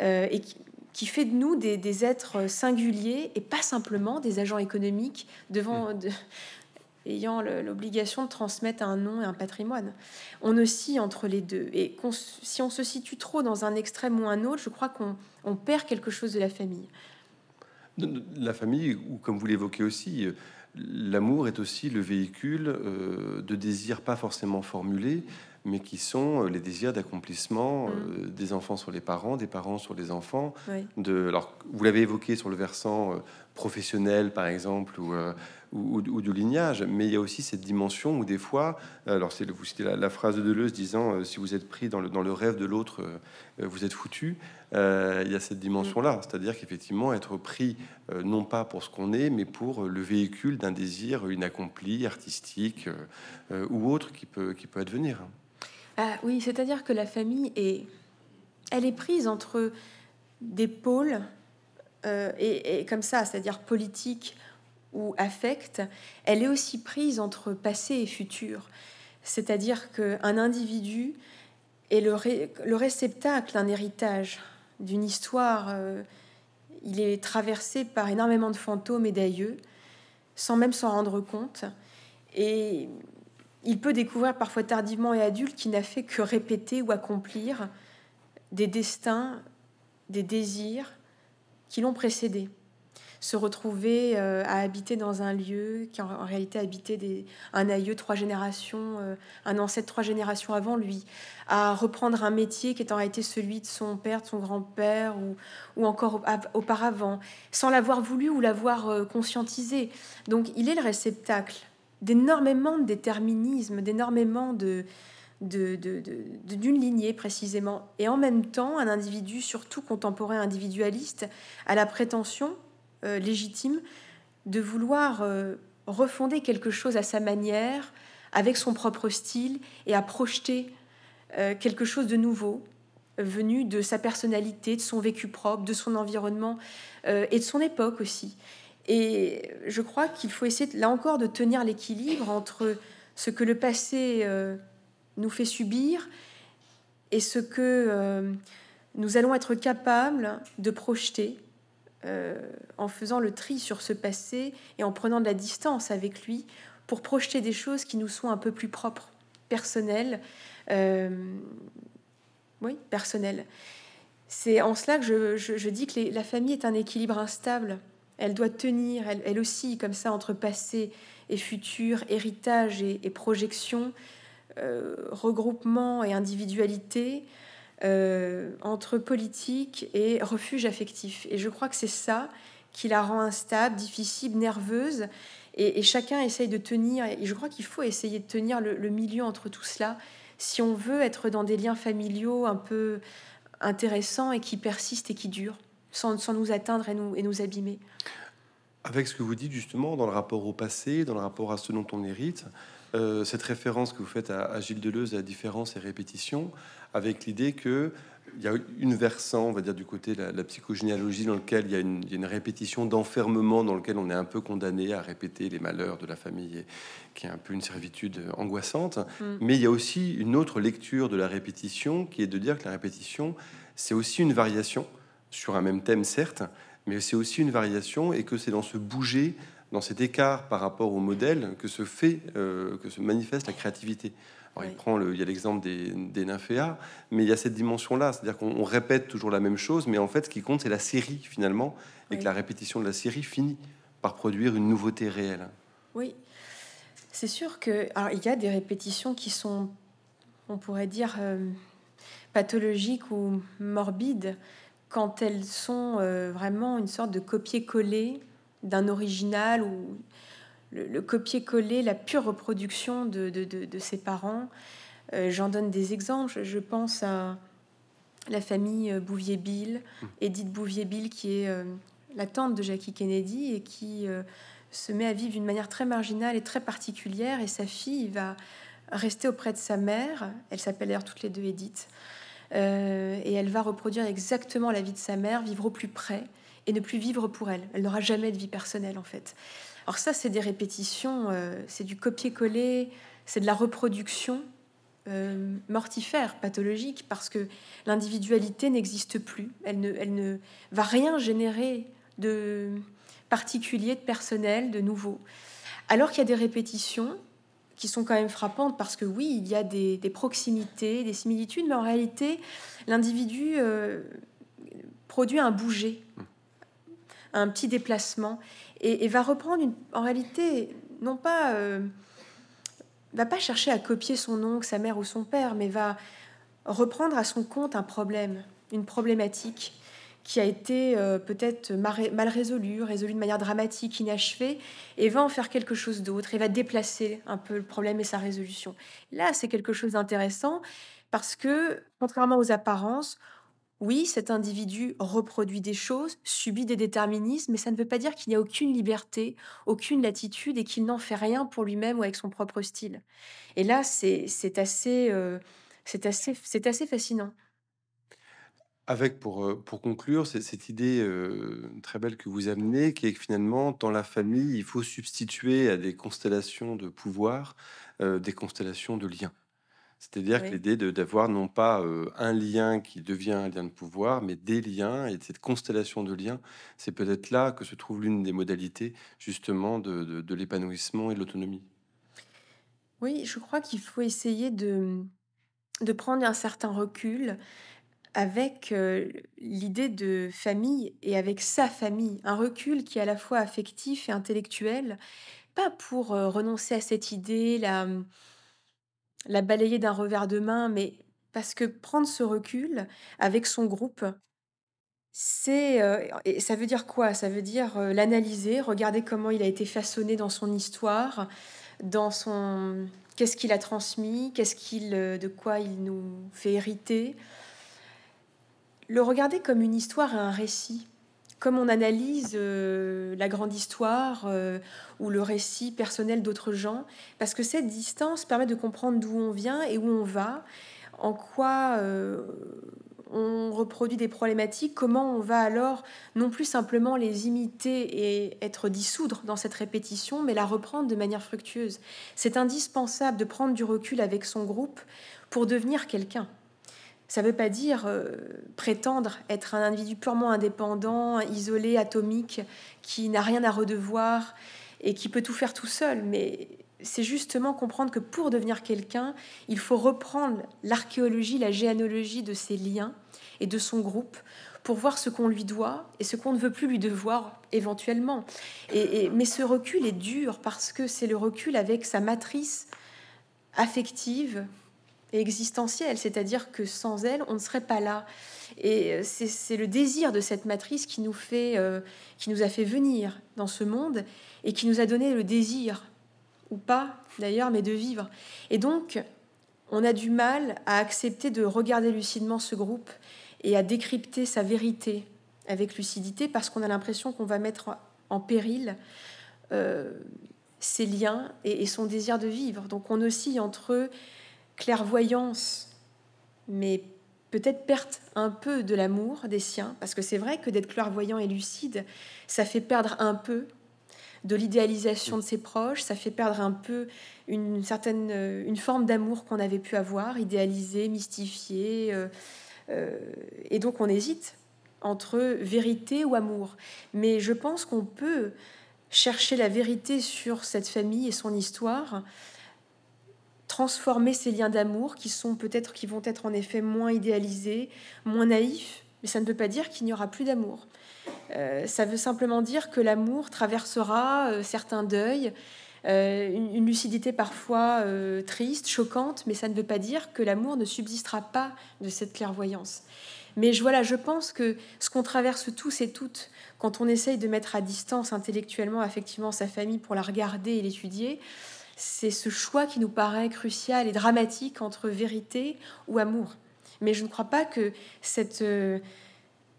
euh, et qui, fait de nous des, êtres singuliers et pas simplement des agents économiques devant, mm. ayant l'obligation de transmettre un nom et un patrimoine. On oscille entre les deux. Et si on se situe trop dans un extrême ou un autre, je crois qu'on perd quelque chose de la famille. La famille, ou comme vous l'évoquez aussi, euh, l'amour est aussi le véhicule euh, de désirs pas forcément formulés, mais qui sont euh, les désirs d'accomplissement mmh. des enfants sur les parents, des parents sur les enfants. vous l'avez évoqué sur le versant professionnel par exemple, euh, ou, ou, du lignage. Mais il y a aussi cette dimension où des fois, euh, alors c'est vous citez la, phrase de Deleuze disant euh, si vous êtes pris dans le, dans le rêve de l'autre, vous êtes foutu. il y a cette dimension-là, mm. c'est-à-dire qu'effectivement être pris non pas pour ce qu'on est, mais pour le véhicule d'un désir inaccompli, artistique ou autre qui peut qui peut advenir. Ah, oui, c'est-à-dire que la famille est, elle est prise entre des pôles euh, et, comme ça, c'est-à-dire politique ou affecte, elle est aussi prise entre passé et futur. C'est-à-dire qu'un individu est le, réceptacle d'un héritage, d'une histoire. Euh, il est traversé par énormément de fantômes et d'aïeux, sans même s'en rendre compte. Et il peut découvrir parfois tardivement et adulte qu'il n'a fait que répéter ou accomplir des destins, des désirs, qui l'ont précédé. Se retrouver euh, à habiter dans un lieu qui en, réalité habitait des, un aïeux trois générations, euh, un ancêtre trois générations avant lui, à reprendre un métier qui est en réalité celui de son père, de son grand-père ou, ou encore auparavant, sans l'avoir voulu ou l'avoir euh, conscientisé. Donc il est le réceptacle d'énormément de déterminisme, d'énormément de, d'une de, lignée précisément. Et en même temps, un individu, surtout contemporain individualiste, a la prétention euh, légitime de vouloir euh, refonder quelque chose à sa manière, avec son propre style, et à projeter euh, quelque chose de nouveau venu de sa personnalité, de son vécu propre, de son environnement et de son époque aussi. Et je crois qu'il faut essayer, là encore, de tenir l'équilibre entre ce que le passé nous fait subir et ce que euh, nous allons être capables de projeter euh, en faisant le tri sur ce passé et en prenant de la distance avec lui pour projeter des choses qui nous sont un peu plus propres, personnelles. Euh, oui, personnelles. C'est en cela que je, dis que la famille est un équilibre instable. Elle doit tenir, elle, elle aussi, comme ça, entre passé et futur, héritage et projection. Euh, regroupement et individualité euh, entre politique et refuge affectif. Et je crois que c'est ça qui la rend instable, difficile, nerveuse. Et, chacun essaye de tenir, et je crois qu'il faut essayer de tenir le, milieu entre tout cela, si on veut être dans des liens familiaux un peu intéressants et qui persistent et qui durent, sans, sans nous atteindre et nous, et nous abîmer. Avec ce que vous dites justement dans le rapport au passé, dans le rapport à ce dont on hérite, euh, cette référence que vous faites à, Gilles Deleuze, à différence et répétition, avec l'idée que il y a une versant, on va dire, du côté de la, psychogénéalogie, dans lequel il y, a une, répétition d'enfermement, dans lequel on est un peu condamné à répéter les malheurs de la famille, qui est un peu une servitude angoissante. Mm. Mais il y a aussi une autre lecture de la répétition, qui est de dire que la répétition, c'est aussi une variation sur un même thème, certes, mais c'est aussi une variation, et que c'est dans ce bouger dans cet écart par rapport au modèle que se fait, euh, que se manifeste la créativité. Alors, il, prend le, il y a l'exemple des, des nymphéas, mais il y a cette dimension-là, c'est-à-dire qu'on répète toujours la même chose, mais en fait, ce qui compte, c'est la série finalement, et que la répétition de la série finit par produire une nouveauté réelle. Oui, c'est sûr que alors il y a des répétitions qui sont, on pourrait dire, euh, pathologiques ou morbides quand elles sont euh, vraiment une sorte de copier-coller d'un original ou le, copier-coller, la pure reproduction de, ses parents. Euh, j'en donne des exemples. Je, pense à la famille euh, Bouvier-Bill, Edith mmh. Bouvier-Bill, qui est euh, la tante de Jackie Kennedy et qui se met à vivre d'une manière très marginale et très particulière. Et sa fille va rester auprès de sa mère. Elle s'appelle d'ailleurs toutes les deux Edith. et elle va reproduire exactement la vie de sa mère, vivre au plus près et ne plus vivre pour elle. Elle n'aura jamais de vie personnelle en fait. Alors ça, c'est des répétitions, euh, c'est du copier-coller, c'est de la reproduction euh, mortifère, pathologique, parce que l'individualité n'existe plus. Elle ne, elle ne va rien générer de particulier, de personnel, de nouveau. Alors qu'il y a des répétitions qui sont quand même frappantes parce que oui, il y a des, proximités, des similitudes, mais en réalité, l'individu euh, produit un bouger mmh un petit déplacement et, va reprendre une, en réalité, non pas. Euh, va pas chercher à copier son oncle, sa mère ou son père, mais va reprendre à son compte un problème, une problématique qui a été euh, peut-être mal résolue, résolue de manière dramatique, inachevée, et va en faire quelque chose d'autre, et va déplacer un peu le problème et sa résolution. Là, c'est quelque chose d'intéressant parce que, contrairement aux apparences, oui, cet individu reproduit des choses, subit des déterminismes, mais ça ne veut pas dire qu'il n'y a aucune liberté, aucune latitude et qu'il n'en fait rien pour lui-même ou avec son propre style. Et là, c'est euh, assez, c'est assez, assez fascinant. Avec, pour, euh, pour conclure, cette idée euh, très belle que vous amenez, qui est que finalement, dans la famille, il faut substituer à des constellations de pouvoir des constellations de liens. C'est-à-dire que l'idée d'avoir non pas euh, un lien qui devient un lien de pouvoir, mais des liens et cette constellation de liens, c'est peut-être là que se trouve l'une des modalités justement de, l'épanouissement et de l'autonomie. Oui, je crois qu'il faut essayer de, de prendre un certain recul avec euh, l'idée de famille et avec sa famille, un recul qui est à la fois affectif et intellectuel, pas pour euh, renoncer à cette idée, la la balayer d'un revers de main, mais parce que prendre ce recul avec son groupe, c'est euh, et ça veut dire quoi Ça veut dire euh, l'analyser, regarder comment il a été façonné dans son histoire, dans son qu'est-ce qu'il a transmis, qu'est-ce qu'il euh, de quoi il nous fait hériter. Le regarder comme une histoire et un récit comme on analyse euh, la grande histoire euh, ou le récit personnel d'autres gens, parce que cette distance permet de comprendre d'où on vient et où on va, en quoi euh, on reproduit des problématiques, comment on va alors non plus simplement les imiter et être dissoudre dans cette répétition, mais la reprendre de manière fructueuse. C'est indispensable de prendre du recul avec son groupe pour devenir quelqu'un. Ça ne veut pas dire euh, prétendre être un individu purement indépendant, isolé, atomique, qui n'a rien à redevoir et qui peut tout faire tout seul. Mais c'est justement comprendre que pour devenir quelqu'un, il faut reprendre l'archéologie, la géanologie de ses liens et de son groupe pour voir ce qu'on lui doit et ce qu'on ne veut plus lui devoir éventuellement. Et, et, mais ce recul est dur parce que c'est le recul avec sa matrice affective, existentielle, c'est-à-dire que sans elle, on ne serait pas là. Et euh, c'est le désir de cette matrice qui nous, fait, euh, qui nous a fait venir dans ce monde et qui nous a donné le désir, ou pas d'ailleurs, mais de vivre. Et donc, on a du mal à accepter de regarder lucidement ce groupe et à décrypter sa vérité avec lucidité parce qu'on a l'impression qu'on va mettre en péril euh, ses liens et, son désir de vivre. Donc on oscille entre eux clairvoyance, mais peut-être perte un peu de l'amour des siens, parce que c'est vrai que d'être clairvoyant et lucide, ça fait perdre un peu de l'idéalisation de ses proches, ça fait perdre un peu une certaine euh, une forme d'amour qu'on avait pu avoir, idéalisé, mystifié, euh, euh, et donc on hésite entre vérité ou amour. Mais je pense qu'on peut chercher la vérité sur cette famille et son histoire transformer ces liens d'amour qui sont peut-être qui vont être en effet moins idéalisés, moins naïfs, mais ça ne veut pas dire qu'il n'y aura plus d'amour. Euh, ça veut simplement dire que l'amour traversera euh, certains deuils, euh, une, lucidité parfois triste, choquante, mais ça ne veut pas dire que l'amour ne subsistera pas de cette clairvoyance. Mais je, voilà, je pense que ce qu'on traverse tous et toutes, quand on essaye de mettre à distance intellectuellement, affectivement sa famille pour la regarder et l'étudier, c'est ce choix qui nous paraît crucial et dramatique entre vérité ou amour. Mais je ne crois pas que cette, euh,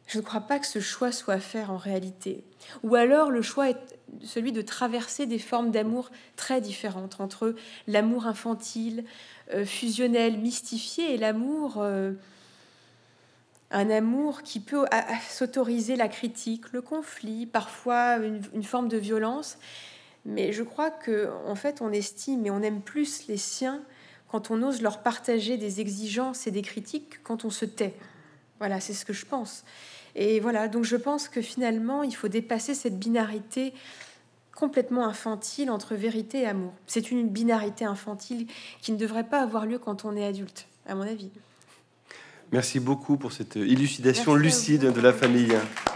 je ne crois pas que ce choix soit à faire en réalité. Ou alors le choix est celui de traverser des formes d'amour très différentes entre l'amour infantile, euh, fusionnel, mystifié et l'amour euh, un amour qui peut s'autoriser la critique, le conflit, parfois une forme de violence, mais je crois que en fait, on estime et on aime plus les siens quand on ose leur partager des exigences et des critiques quand on se tait. Voilà, c'est ce que je pense. Et voilà, donc je pense que finalement, il faut dépasser cette binarité complètement infantile entre vérité et amour. C'est une binarité infantile qui ne devrait pas avoir lieu quand on est adulte, à mon avis. Merci beaucoup pour cette euh, élucidation lucide de la famille. Hein.